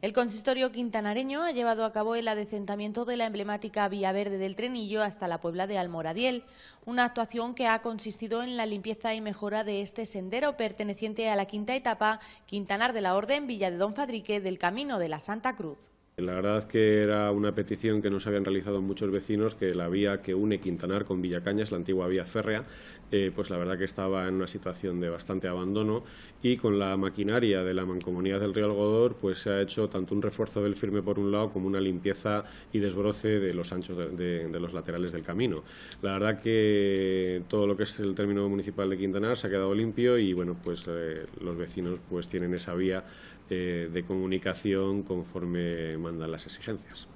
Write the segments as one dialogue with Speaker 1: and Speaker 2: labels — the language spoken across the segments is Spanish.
Speaker 1: El consistorio quintanareño ha llevado a cabo el adecentamiento de la emblemática Vía Verde del Trenillo hasta la Puebla de Almoradiel, una actuación que ha consistido en la limpieza y mejora de este sendero perteneciente a la quinta etapa Quintanar de la Orden Villa de Don Fadrique del Camino de la Santa Cruz.
Speaker 2: La verdad es que era una petición que nos habían realizado muchos vecinos, que la vía que une Quintanar con Villacañas, la antigua vía férrea, eh, pues la verdad que estaba en una situación de bastante abandono y con la maquinaria de la mancomunidad del río Algodor pues se ha hecho tanto un refuerzo del firme por un lado como una limpieza y desbroce de los anchos de, los laterales del camino. La verdad que todo lo que es el término municipal de Quintanar se ha quedado limpio y bueno pues eh, los vecinos pues tienen esa vía eh, de comunicación conforme mandan las exigencias.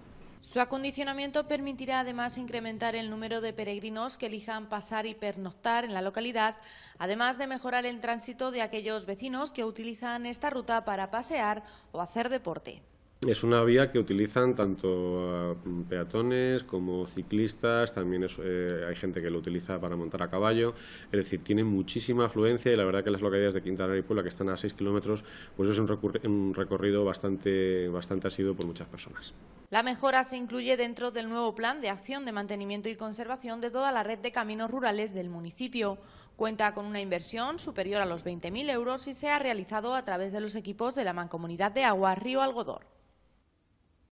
Speaker 1: Su acondicionamiento permitirá además incrementar el número de peregrinos que elijan pasar y pernoctar en la localidad, además de mejorar el tránsito de aquellos vecinos que utilizan esta ruta para pasear o hacer deporte.
Speaker 2: Es una vía que utilizan tanto eh, peatones como ciclistas, también eh, hay gente que lo utiliza para montar a caballo, es decir, tiene muchísima afluencia y la verdad que las localidades de Quintana y Puebla, que están a 6 kilómetros, pues es un, recorrido bastante, bastante asiduo por muchas personas.
Speaker 1: La mejora se incluye dentro del nuevo plan de acción de mantenimiento y conservación de toda la red de caminos rurales del municipio. Cuenta con una inversión superior a los 20.000 euros y se ha realizado a través de los equipos de la Mancomunidad de Agua Río Algodor.